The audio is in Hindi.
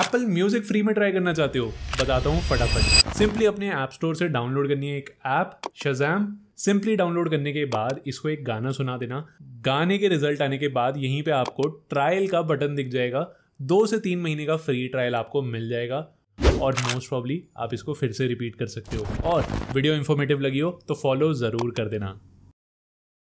एप्पल म्यूजिक फ्री में ट्राई करना चाहते हो बताता हूँ फटाफट सिंपली अपने ऐप स्टोर से डाउनलोड करनी है एक ऐप शजैम सिंपली डाउनलोड करने के बाद इसको एक गाना सुना देना गाने के रिजल्ट आने के बाद यहीं पे आपको ट्रायल का बटन दिख जाएगा दो से तीन महीने का फ्री ट्रायल आपको मिल जाएगा और मोस्ट प्रॉब्ली आप इसको फिर से रिपीट कर सकते हो और वीडियो इन्फॉर्मेटिव लगी हो तो फॉलो ज़रूर कर देना